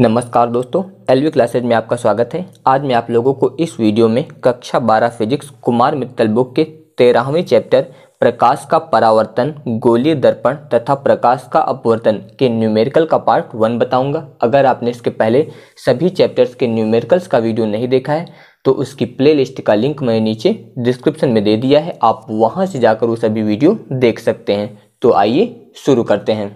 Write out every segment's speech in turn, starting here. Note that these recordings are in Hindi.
नमस्कार दोस्तों एलवी क्लासेज में आपका स्वागत है आज मैं आप लोगों को इस वीडियो में कक्षा 12 फिजिक्स कुमार मित्तल बुक के तेरहवें चैप्टर प्रकाश का परावर्तन गोलीय दर्पण तथा प्रकाश का अपवर्तन के न्यूमेरिकल का पार्ट वन बताऊंगा अगर आपने इसके पहले सभी चैप्टर्स के न्यूमेरिकल्स का वीडियो नहीं देखा है तो उसकी प्ले का लिंक मैंने नीचे डिस्क्रिप्शन में दे दिया है आप वहाँ से जाकर वो सभी वीडियो देख सकते हैं तो आइए शुरू करते हैं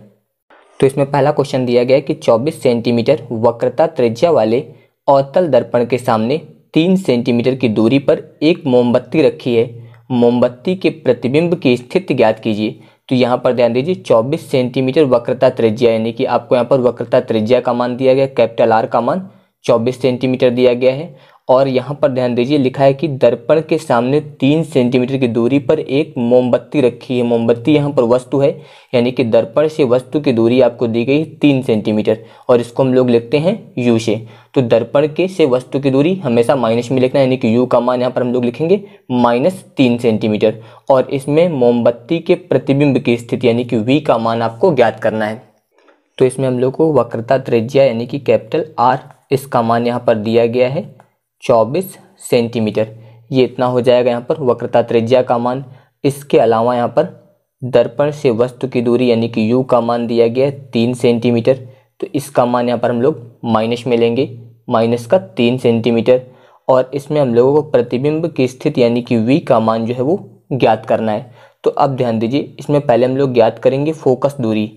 तो इसमें पहला क्वेश्चन दिया गया है कि 24 सेंटीमीटर वक्रता त्रिज्या वाले अवतल दर्पण के सामने तीन सेंटीमीटर की दूरी पर एक मोमबत्ती रखी है मोमबत्ती के प्रतिबिंब की स्थिति ज्ञात कीजिए तो यहाँ पर ध्यान दीजिए 24 सेंटीमीटर वक्रता त्रिज्या यानी कि आपको यहाँ पर वक्रता त्रिज्या का मान दिया गया कैपिटल आर का मान 24 सेंटीमीटर दिया गया है और यहाँ पर ध्यान दीजिए लिखा है कि दर्पण के सामने तीन सेंटीमीटर की दूरी पर एक मोमबत्ती रखी है मोमबत्ती यहाँ पर वस्तु है यानी कि दर्पण से वस्तु की दूरी आपको दी गई है तीन सेंटीमीटर और इसको हम लोग लिखते हैं यू से तो दर्पण के से वस्तु की दूरी हमेशा माइनस में लिखना है यानी कि यू का मान यहाँ पर हम लोग लिखेंगे माइनस तीन सेंटीमीटर और इसमें मोमबत्ती के प्रतिबिंब की स्थिति यानी कि वी का मान आपको ज्ञात करना है तो इसमें हम लोग को वक्रता त्रिज्या यानी कि कैपिटल आर इसका मान यहाँ पर दिया गया है चौबीस सेंटीमीटर ये इतना हो जाएगा यहाँ पर वक्रता त्रिज्या का मान इसके अलावा यहाँ पर दर्पण से वस्तु की दूरी यानी कि यू का मान दिया गया है तीन सेंटीमीटर तो इसका मान यहाँ पर हम लोग माइनस में लेंगे माइनस का तीन सेंटीमीटर और इसमें हम लोगों को प्रतिबिंब की स्थिति यानी कि वी का मान जो है वो ज्ञात करना है तो अब ध्यान दीजिए इसमें पहले हम लोग ज्ञात करेंगे फोकस दूरी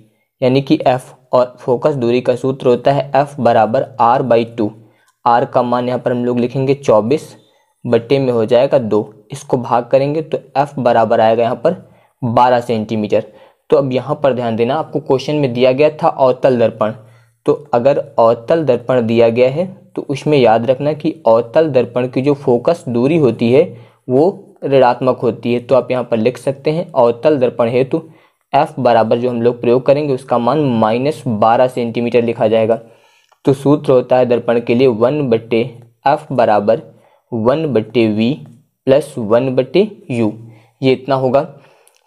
यानी कि एफ़ और फोकस दूरी का सूत्र होता है एफ़ बराबर आर बाई टू आर का मान यहाँ पर हम लोग लिखेंगे चौबीस बट्टे में हो जाएगा दो इसको भाग करेंगे तो एफ बराबर आएगा यहाँ पर बारह सेंटीमीटर तो अब यहाँ पर ध्यान देना आपको क्वेश्चन में दिया गया था अवतल दर्पण तो अगर अवतल दर्पण दिया गया है तो उसमें याद रखना कि अवतल दर्पण की जो फोकस दूरी होती है वो ऋणात्मक होती है तो आप यहाँ पर लिख सकते हैं अवतल दर्पण हेतु एफ बराबर जो हम लोग प्रयोग करेंगे उसका मान माइनस बारह सेंटीमीटर लिखा जाएगा तो सूत्र होता है दर्पण के लिए वन बट्टे एफ बराबर वन बट्टे वी प्लस वन बट्टे यू ये इतना होगा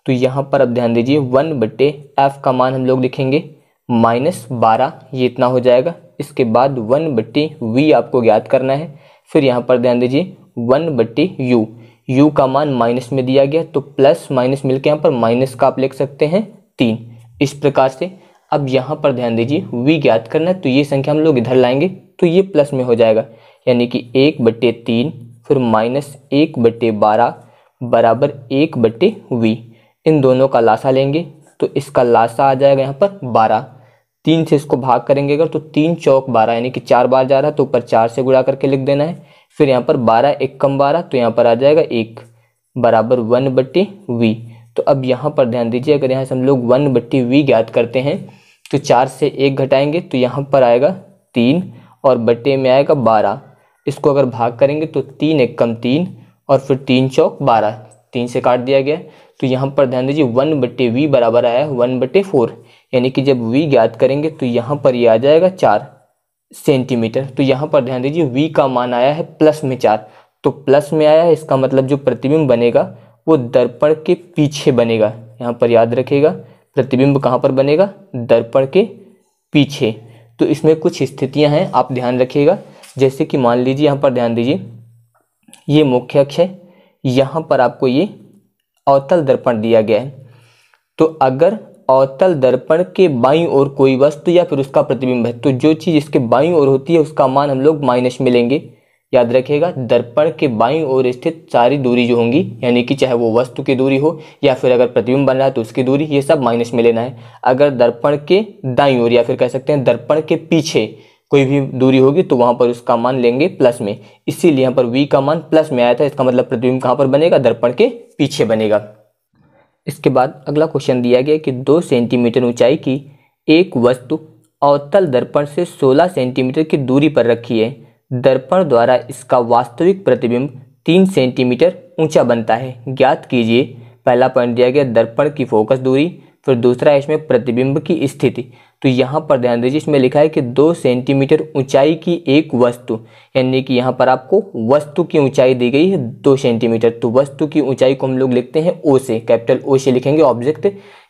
तो यहाँ पर अब ध्यान दीजिए वन बट्टे एफ का मान हम लोग लिखेंगे माइनस बारह ये इतना हो जाएगा इसके बाद वन बट्टे वी आपको ज्ञात करना है फिर यहाँ पर ध्यान दीजिए वन बट्टे यू यू का मान माइनस में दिया गया तो प्लस माइनस मिलकर यहाँ पर माइनस का आप लिख सकते हैं तीन इस प्रकार से अब यहाँ पर ध्यान दीजिए वी ज्ञात करना है तो ये संख्या हम लोग इधर लाएंगे तो ये प्लस में हो जाएगा यानी कि एक बट्टे तीन फिर माइनस एक बट्टे बारह बराबर एक बट्टे वी इन दोनों का लाशा लेंगे तो इसका लाशा आ जाएगा यहाँ पर बारह तीन से इसको भाग करेंगे अगर तो तीन चौक बारह यानी कि चार बार जा रहा है तो ऊपर चार से गुड़ा करके लिख देना है फिर यहाँ पर बारह एक कम बारह तो यहाँ पर आ जाएगा एक बराबर वन बट्टे वी तो अब यहाँ पर ध्यान दीजिए अगर यहाँ से हम लोग वन बट्टी वी ज्ञात करते हैं तो चार से एक घटाएंगे तो यहाँ पर आएगा तीन और बटे में आएगा बारह इसको अगर भाग करेंगे तो तीन एक कम तीन और फिर तीन चौक बारह तीन से काट दिया गया तो यहाँ पर ध्यान दीजिए वन बटे वी बराबर आया वन बटे फोर यानी कि जब वी ज्ञात करेंगे तो यहाँ पर ये आ जाएगा चार सेंटीमीटर तो यहाँ पर ध्यान दीजिए वी का मान आया है प्लस में चार तो प्लस में आया है इसका मतलब जो प्रतिबिंब बनेगा वो दर्पण के पीछे बनेगा यहाँ पर याद रखेगा प्रतिबिंब कहाँ पर बनेगा दर्पण के पीछे तो इसमें कुछ स्थितियाँ हैं आप ध्यान रखिएगा जैसे कि मान लीजिए यहाँ पर ध्यान दीजिए ये मुख्य अक्ष है यहाँ पर आपको ये अवतल दर्पण दिया गया है तो अगर अवतल दर्पण के बाईं ओर कोई वस्तु या फिर उसका प्रतिबिंब है तो जो चीज़ इसके बाईं ओर होती है उसका मान हम लोग माइनस में लेंगे याद रखिएगा दर्पण के बाई और स्थित सारी दूरी जो होंगी यानी कि चाहे वो वस्तु की दूरी हो या फिर अगर प्रतिबिंब बन रहा है तो उसकी दूरी ये सब माइनस में लेना है अगर दर्पण के दाई और या फिर कह सकते हैं दर्पण के पीछे कोई भी दूरी होगी तो वहाँ पर उसका मान लेंगे प्लस में इसीलिए यहाँ पर वी का मान प्लस में आया था इसका मतलब प्रतिबिंब कहाँ पर बनेगा दर्पण के पीछे बनेगा इसके बाद अगला क्वेश्चन दिया गया कि दो सेंटीमीटर ऊंचाई की एक वस्तु अवतल दर्पण से 16 सेंटीमीटर की दूरी पर रखी है दर्पण द्वारा इसका वास्तविक प्रतिबिंब तीन सेंटीमीटर ऊंचा बनता है ज्ञात कीजिए पहला पॉइंट दिया गया दर्पण की फोकस दूरी फिर दूसरा है इसमें प्रतिबिंब की स्थिति तो यहाँ पर ध्यान दीजिए इसमें लिखा है कि दो सेंटीमीटर ऊंचाई की एक वस्तु यानी कि यहाँ पर आपको वस्तु की ऊंचाई दी गई है दो सेंटीमीटर तो वस्तु की ऊंचाई को हम लोग लिखते हैं ओ से कैपिटल ओ से लिखेंगे ऑब्जेक्ट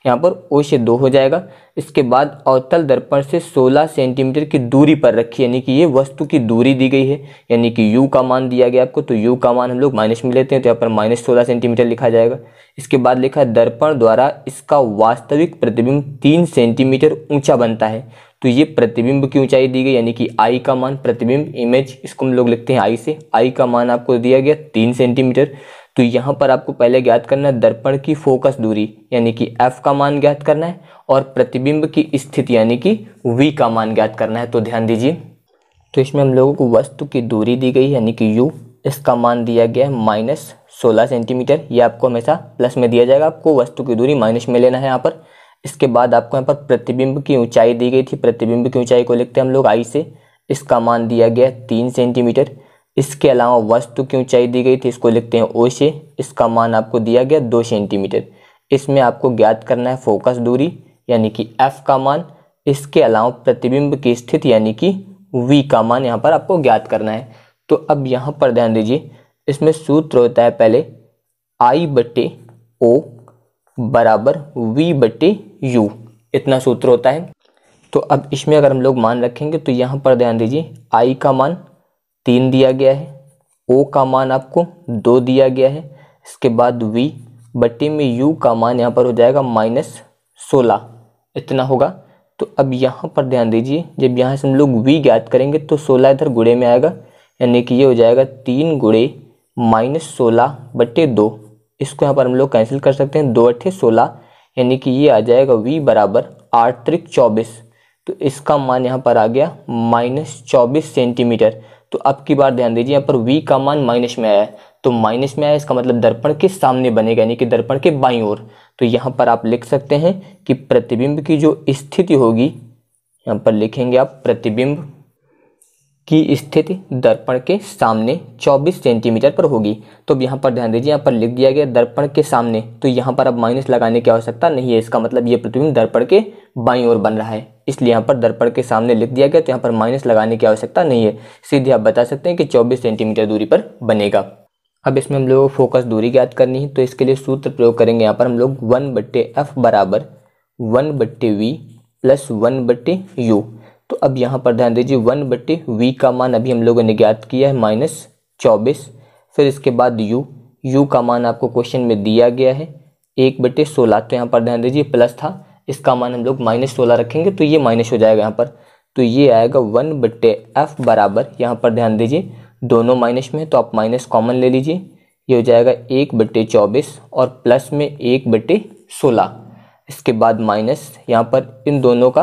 यहाँ पर ओ से दो हो जाएगा इसके बाद अवतल दर्पण से 16 सेंटीमीटर की दूरी पर रखी यानी कि ये वस्तु की दूरी दी गई है यानी कि यू का मान दिया गया आपको तो यू का मान हम लोग माइनस में लेते हैं तो यहाँ पर माइनस सोलह सेंटीमीटर लिखा जाएगा इसके बाद लिखा दर्पण द्वारा इसका वास्तविक प्रतिबिंब तीन सेंटीमीटर ऊंचा बनता है तो ये प्रतिबिंब की ऊंचाई दी गई यानी कि आई का मान प्रतिबिंब इमेज इसको हम लोग लिखते हैं आई से आई का मान आपको दिया गया तीन सेंटीमीटर तो यहाँ पर आपको पहले ज्ञात करना है दर्पण की फोकस दूरी यानी कि एफ का मान ज्ञात करना है और प्रतिबिंब की स्थिति यानी कि वी का मान ज्ञात करना है तो ध्यान दीजिए तो इसमें हम लोगों को वस्तु की दूरी दी गई यानी कि यू इसका मान दिया गया है माइनस सोलह सेंटीमीटर ये आपको हमेशा प्लस में दिया जाएगा आपको वस्तु की दूरी माइनस में लेना है यहाँ पर इसके बाद आपको यहाँ पर प्रतिबिंब की ऊंचाई दी गई थी प्रतिबिंब की ऊंचाई को लिखते हैं हम लोग आई से इसका मान दिया गया तीन सेंटीमीटर इसके अलावा वस्तु की ऊंचाई दी गई थी इसको लिखते हैं ओ से इसका मान आपको दिया गया दो सेंटीमीटर इसमें आपको ज्ञात करना है फोकस दूरी यानी कि एफ का मान इसके अलावा प्रतिबिंब की स्थिति यानी कि वी का मान यहाँ पर आपको ज्ञात करना है तो अब यहाँ पर ध्यान दीजिए इसमें सूत्र होता है पहले आई बटे ओ बराबर वी बटे यू इतना सूत्र होता है तो अब इसमें अगर हम लोग मान रखेंगे तो यहाँ पर ध्यान दीजिए आई का मान तीन दिया गया है ओ का मान आपको दो दिया गया है इसके बाद वी बट्टी में यू का मान यहाँ पर हो जाएगा माइनस सोलह इतना होगा तो अब यहाँ पर ध्यान दीजिए जब यहाँ से हम लोग वी ज्ञात करेंगे तो सोलह इधर गुड़े में आएगा यानी कि ये हो जाएगा तीन गुड़े माइनस सोलह बटे दो इसको यहाँ पर हम लोग कैंसिल कर सकते हैं दो अट्ठे सोलह यानी कि ये आ जाएगा v बराबर आठ त्रिक चौबीस तो इसका मान यहाँ पर आ गया माइनस चौबीस सेंटीमीटर तो अब की बार ध्यान दीजिए यहाँ पर v का मान माइनस में आया है तो माइनस में आया इसका मतलब दर्पण के सामने बनेगा यानी कि दर्पण के बाई ओर तो यहाँ पर आप लिख सकते हैं कि प्रतिबिंब की जो स्थिति होगी यहाँ पर लिखेंगे आप प्रतिबिंब की स्थिति दर्पण के सामने 24 सेंटीमीटर पर होगी तो अब यहाँ पर ध्यान दीजिए यहाँ पर लिख दिया गया दर्पण के सामने तो यहाँ पर अब माइनस लगाने की आवश्यकता नहीं है इसका मतलब ये प्रतिबिंब दर्पण के बाईं ओर बन रहा है इसलिए यहाँ पर दर्पण के सामने लिख दिया गया तो यहाँ पर माइनस लगाने की आवश्यकता नहीं है सीधे आप बता सकते हैं कि चौबीस सेंटीमीटर दूरी पर बनेगा अब इसमें हम लोगों को फोकस दूरी याद करनी है तो इसके लिए सूत्र प्रयोग करेंगे यहाँ पर हम लोग वन बट्टे एफ बराबर वन बट्टे वी प्लस वन बट्टे यू तो अब यहाँ पर ध्यान दीजिए वन बटे वी का मान अभी हम लोगों ने ज्ञात किया है माइनस चौबीस फिर इसके बाद यू यू का मान आपको क्वेश्चन में दिया गया है एक बटे सोलह तो यहाँ पर ध्यान दीजिए प्लस था इसका मान हम लोग माइनस सोलह रखेंगे तो ये माइनस हो जाएगा यहाँ पर तो ये आएगा वन बटे एफ बराबर यहाँ पर ध्यान दीजिए दोनों माइनस में तो आप माइनस कॉमन ले लीजिए ये हो जाएगा एक बटे चौबीस और प्लस में एक बटे सोलह इसके बाद माइनस यहाँ पर इन दोनों का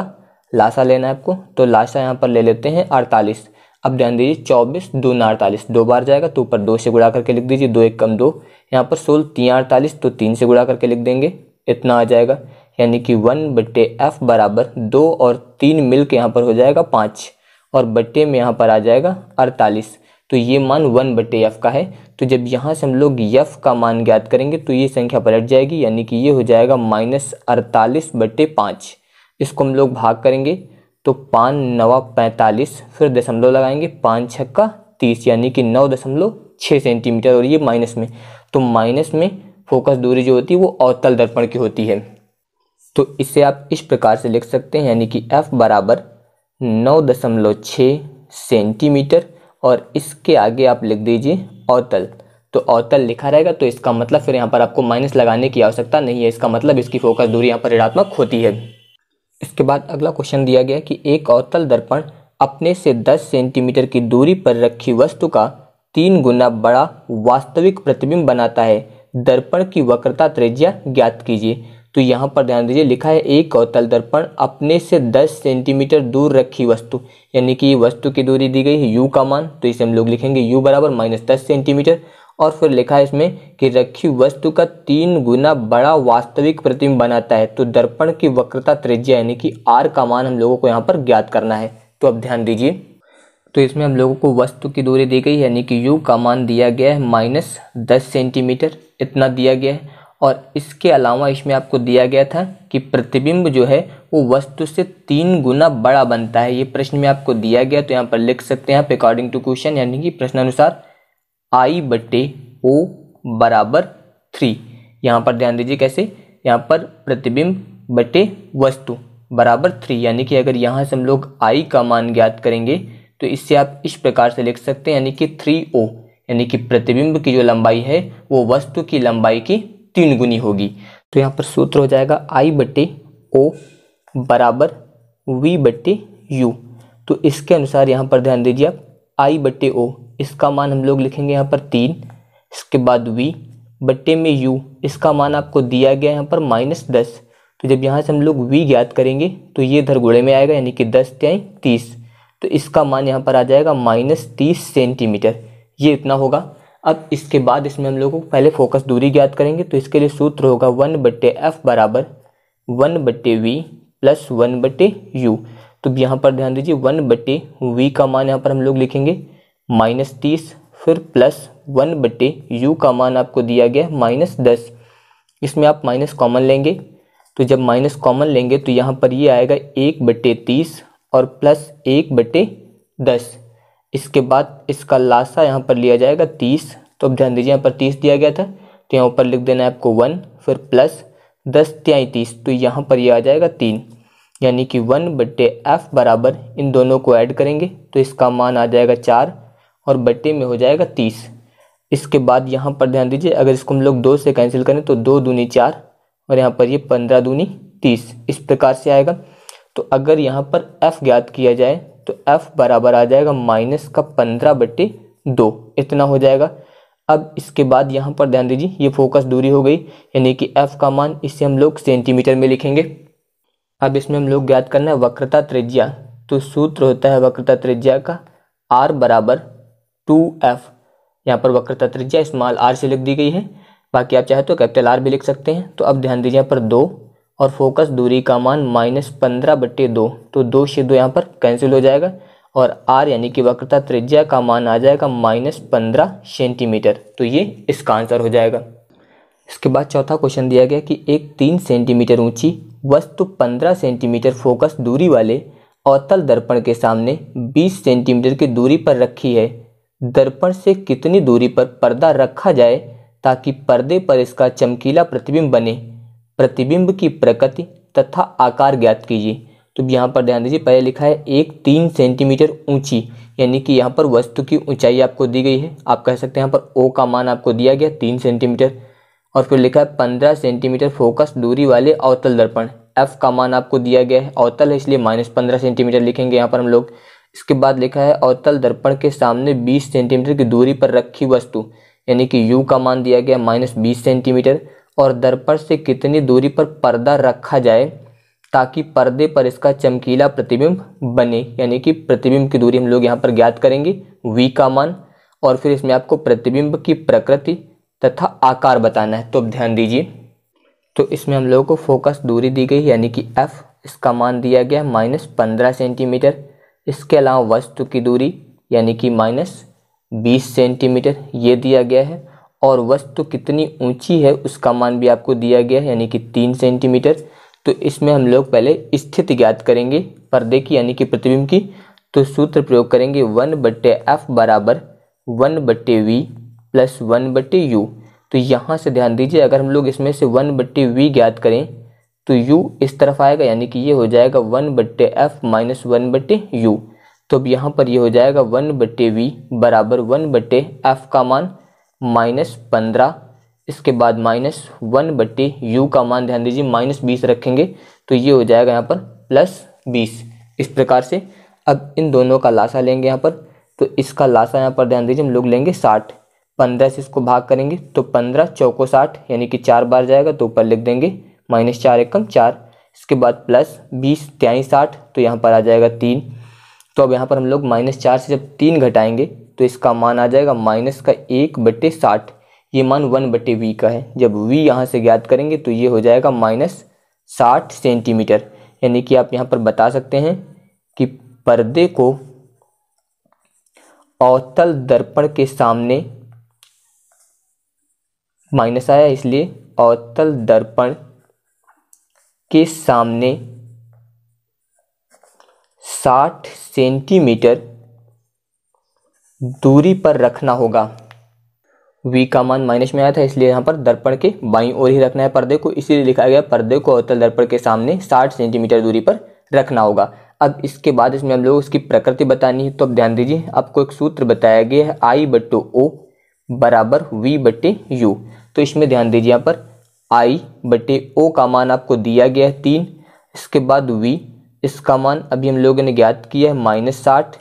लाशा लेना है आपको तो लाशा यहाँ पर ले लेते हैं अड़तालीस अब ध्यान दीजिए चौबीस दो न अड़तालीस दो बार जाएगा तो ऊपर दो से गुड़ा करके लिख दीजिए दो एक कम दो यहाँ पर सोल तीन अड़तालीस तो तीन से गुड़ा करके लिख देंगे इतना आ जाएगा यानी कि वन बट्टे एफ बराबर दो और तीन मिल के यहाँ पर हो जाएगा पाँच और बट्टे में यहाँ पर आ जाएगा अड़तालीस तो ये मान वन बटे एफ का है तो जब यहाँ से हम लोग यफ का मान ज्ञात करेंगे तो ये संख्या पलट जाएगी यानी कि ये हो जाएगा माइनस अड़तालीस बटे पाँच इसको हम लोग भाग करेंगे तो पाँच नवा पैंतालीस फिर दशमलव लगाएंगे पाँच छक्का तीस यानी कि नौ दशमलव छः सेंटीमीटर और ये माइनस में तो माइनस में फोकस दूरी जो होती है वो अवतल दर्पण की होती है तो इसे आप इस प्रकार से लिख सकते हैं यानी कि f बराबर नौ दशमलव छः सेंटीमीटर और इसके आगे आप लिख दीजिए अवतल तो अवतल लिखा रहेगा तो इसका मतलब फिर यहाँ पर आपको माइनस लगाने की आवश्यकता नहीं है इसका मतलब इसकी फोकस दूरी यहाँ पर ऋणात्मक होती है इसके बाद अगला क्वेश्चन दिया गया कि एक अवतल दर्पण अपने से 10 सेंटीमीटर की दूरी पर रखी वस्तु का तीन गुना बड़ा वास्तविक प्रतिबिंब बनाता है दर्पण की वक्रता त्रिज्या ज्ञात कीजिए तो यहाँ पर ध्यान दीजिए लिखा है एक अवतल दर्पण अपने से 10 सेंटीमीटर दूर रखी वस्तु यानी कि वस्तु की दूरी दी गई है यू का मान तो इसे हम लोग लिखेंगे यू बराबर माइनस दस सेंटीमीटर और फिर लिखा है इसमें कि रखी वस्तु का तीन गुना बड़ा वास्तविक प्रतिम बनाता है तो दर्पण की वक्रता त्रिज्या यानी कि आर का मान हम लोगों को यहाँ पर ज्ञात करना है तो अब ध्यान दीजिए तो इसमें हम लोगों को वस्तु की दूरी दी गई यानी कि यू का मान दिया गया है माइनस दस सेंटीमीटर इतना दिया गया है और इसके अलावा इसमें आपको दिया गया था कि प्रतिबिंब जो है वो वस्तु से तीन गुना बड़ा बनता है ये प्रश्न में आपको दिया गया तो यहाँ पर लिख सकते हैं आप अकॉर्डिंग टू क्वेश्चन यानी कि प्रश्नानुसार आई बटे ओ बराबर थ्री यहाँ पर ध्यान दीजिए कैसे यहाँ पर प्रतिबिंब बटे वस्तु बराबर थ्री यानी कि अगर यहाँ से हम लोग आई का मान ज्ञात करेंगे तो इससे आप इस प्रकार से लिख सकते हैं यानी कि थ्री ओ यानी कि प्रतिबिंब की जो लंबाई है वो वस्तु की लंबाई की तीन गुनी होगी तो यहाँ पर सूत्र हो जाएगा आई बटे ओ बराबर वी बटे यू तो इसके अनुसार यहाँ पर ध्यान दीजिए आप आई बटे ओ इसका मान हम लोग लिखेंगे यहाँ पर तीन इसके बाद वी बट्टे में यू इसका मान आपको दिया गया यहाँ पर माइनस दस तो जब यहाँ से हम लोग वी ज्ञात करेंगे तो ये इधर घोड़े में आएगा यानी कि दस या तीस तो इसका मान यहाँ पर आ जाएगा माइनस तीस सेंटीमीटर ये इतना होगा अब इसके बाद इसमें हम लोगों को पहले फोकस दूरी ज्ञात करेंगे तो इसके लिए सूत्र होगा वन बट्टे एफ बराबर वन बट्टे वी प्लस वन बट्टे यू तो यहाँ पर ध्यान दीजिए वन बट्टे वी का मान यहाँ पर हम लोग लिखेंगे माइनस तीस फिर प्लस वन बटे यू का मान आपको दिया गया है माइनस दस इसमें आप माइनस कॉमन लेंगे तो जब माइनस कॉमन लेंगे तो यहाँ पर ये आएगा एक बटे तीस और प्लस एक बटे दस इसके बाद इसका लाशा यहाँ पर लिया जाएगा तीस तो अब ध्यान दीजिए यहाँ पर तीस दिया गया था तो यहाँ ऊपर लिख देना है आपको वन फिर प्लस दस त्याई तीस तो यहाँ पर ये यह आ जाएगा तीन यानी कि वन बटे एफ बराबर इन दोनों को ऐड करेंगे तो इसका मान आ जाएगा चार और बट्टे में हो जाएगा तीस इसके बाद यहाँ पर ध्यान दीजिए अगर इसको हम लोग दो से कैंसिल करें तो दो दूनी चार और यहाँ पर ये यह पंद्रह दूनी तीस इस प्रकार से आएगा तो अगर यहाँ पर एफ़ ज्ञात किया जाए तो एफ़ बराबर आ जाएगा माइनस का पंद्रह बट्टे दो इतना हो जाएगा अब इसके बाद यहाँ पर ध्यान दीजिए ये फोकस दूरी हो गई यानी कि एफ़ का मान इसे हम लोग सेंटीमीटर में लिखेंगे अब इसमें हम लोग ज्ञात करना है वक्रता त्रिज्या तो सूत्र होता है वक्रता त्रिज्या का आर बराबर टू एफ यहाँ पर वक्रता त्रिज्या स्मॉल आर से लिख दी गई है बाकी आप चाहे तो कैपिटल आर भी लिख सकते हैं तो अब ध्यान दीजिए यहाँ पर दो और फोकस दूरी का मान माइनस पंद्रह बटे दो तो दो से दो यहाँ पर कैंसिल हो जाएगा और आर यानी कि वक्रता त्रिज्या का मान आ जाएगा माइनस पंद्रह सेंटीमीटर तो ये इसका आंसर हो जाएगा इसके बाद चौथा क्वेश्चन दिया गया कि एक तीन सेंटीमीटर ऊंची वस्तु पंद्रह सेंटीमीटर फोकस दूरी वाले अवतल दर्पण के सामने बीस सेंटीमीटर की दूरी पर रखी है दर्पण से कितनी दूरी पर पर्दा रखा जाए ताकि पर्दे पर इसका चमकीला प्रतिबिंब बने प्रतिबिंब की प्रकृति तथा आकार ज्ञात कीजिए तो यहाँ पर ध्यान दीजिए पहले लिखा है एक तीन सेंटीमीटर ऊंची यानी कि यहाँ पर वस्तु की ऊंचाई आपको दी गई है आप कह सकते हैं यहाँ पर ओ का मान आपको दिया गया तीन सेंटीमीटर और फिर लिखा है पंद्रह सेंटीमीटर फोकस दूरी वाले अवतल दर्पण एफ का मान आपको दिया गया है अवतल है इसलिए माइनस पंद्रह सेंटीमीटर लिखेंगे यहाँ पर हम लोग इसके बाद लिखा है अवतल दर्पण के सामने 20 सेंटीमीटर की दूरी पर रखी वस्तु यानी कि यू का मान दिया गया माइनस बीस सेंटीमीटर और दर्पण से कितनी दूरी पर पर्दा रखा जाए ताकि पर्दे पर इसका चमकीला प्रतिबिंब बने यानी कि प्रतिबिंब की दूरी हम लोग यहाँ पर ज्ञात करेंगे वी का मान और फिर इसमें आपको प्रतिबिंब की प्रकृति तथा आकार बताना है तो अब ध्यान दीजिए तो इसमें हम लोगों को फोकस दूरी दी गई यानी कि एफ़ इसका मान दिया गया माइनस पंद्रह सेंटीमीटर इसके अलावा वस्तु की दूरी यानी कि माइनस बीस सेंटीमीटर ये दिया गया है और वस्तु कितनी ऊंची है उसका मान भी आपको दिया गया है यानी कि तीन सेंटीमीटर तो इसमें हम लोग पहले स्थिति ज्ञात करेंगे पर्दे की यानी कि प्रतिबिंब की तो सूत्र प्रयोग करेंगे वन बट्टे एफ बराबर वन बट्टे वी प्लस वन बट्टे यू तो यहाँ से ध्यान दीजिए अगर हम लोग इसमें से वन बट्टे वी ज्ञात करें तो u इस तरफ आएगा यानी कि ये हो जाएगा वन बट्टे एफ माइनस वन बट्टे यू तो अब यहाँ पर ये हो जाएगा वन बट्टे वी बराबर वन बट्टे एफ का मान माइनस पंद्रह इसके बाद माइनस वन बट्टे यू का मान ध्यान दीजिए माइनस बीस रखेंगे तो ये हो जाएगा यहाँ पर प्लस बीस इस प्रकार से अब इन दोनों का लाशा लेंगे यहाँ पर तो इसका लाशा यहाँ पर ध्यान दीजिए हम लोग लेंगे साठ पंद्रह से इसको भाग करेंगे तो पंद्रह चौको साठ यानी कि चार बार जाएगा तो ऊपर लिख देंगे माइनस चार एकम चार इसके बाद प्लस बीस त्याईस साठ तो यहाँ पर आ जाएगा तीन तो अब यहाँ पर हम लोग माइनस चार से जब तीन घटाएंगे तो इसका मान आ जाएगा माइनस का एक बटे साठ ये मान वन बटे वी का है जब वी यहाँ से ज्ञात करेंगे तो ये हो जाएगा माइनस साठ सेंटीमीटर यानी कि आप यहाँ पर बता सकते हैं कि पर्दे को अवतल दर्पण के सामने माइनस आया इसलिए अवतल दर्पण के सामने 60 सेंटीमीटर दूरी पर रखना होगा वी का मान माइनस में आया था इसलिए यहाँ पर दर्पण के बाईं ओर ही रखना है पर्दे को इसीलिए लिखा गया पर्दे को अवतल दर्पण के सामने 60 सेंटीमीटर दूरी पर रखना होगा अब इसके बाद इसमें हम लोग उसकी प्रकृति बतानी है तो अब ध्यान दीजिए आपको एक सूत्र बताया गया है आई बटो ओ बराबर वी बट्टे यू तो इसमें ध्यान दीजिए यहाँ पर आई बटे ओ का मान आपको दिया गया है तीन इसके बाद वी इसका मान अभी हम लोगों ने ज्ञात किया है माइनस साठ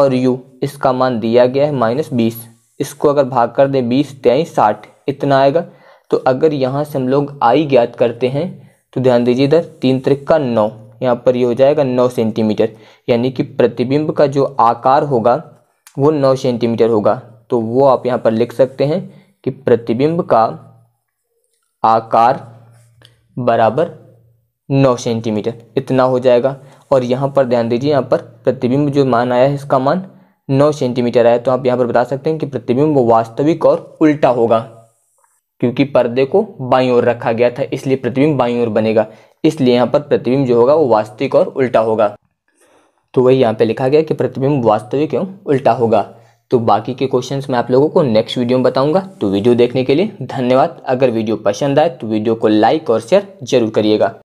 और यू इसका मान दिया गया है माइनस बीस इसको अगर भाग कर दें बीस तेईस साठ इतना आएगा तो अगर यहाँ से हम लोग आई ज्ञात करते हैं तो ध्यान दीजिए इधर तीन त्रिक्का नौ यहाँ पर ये यह हो जाएगा नौ सेंटीमीटर यानी कि प्रतिबिंब का जो आकार होगा वो नौ सेंटीमीटर होगा तो वो आप यहाँ पर लिख सकते हैं कि प्रतिबिंब का आकार बराबर नौ सेंटीमीटर इतना हो जाएगा और यहाँ पर ध्यान दीजिए यहाँ पर प्रतिबिंब जो मान आया है इसका मान नौ सेंटीमीटर आया तो आप यहाँ पर बता सकते हैं कि प्रतिबिंब वास्तविक और उल्टा होगा क्योंकि पर्दे को बाई ओर रखा गया था इसलिए प्रतिबिंब बाई ओर बनेगा इसलिए यहाँ पर प्रतिबिंब जो होगा वो वास्तविक और उल्टा होगा तो वही यहाँ पे लिखा गया कि प्रतिबिंब वास्तविक एवं उल्टा होगा तो बाकी के क्वेश्चंस मैं आप लोगों को नेक्स्ट वीडियो में बताऊंगा तो वीडियो देखने के लिए धन्यवाद अगर वीडियो पसंद आए तो वीडियो को लाइक और शेयर जरूर करिएगा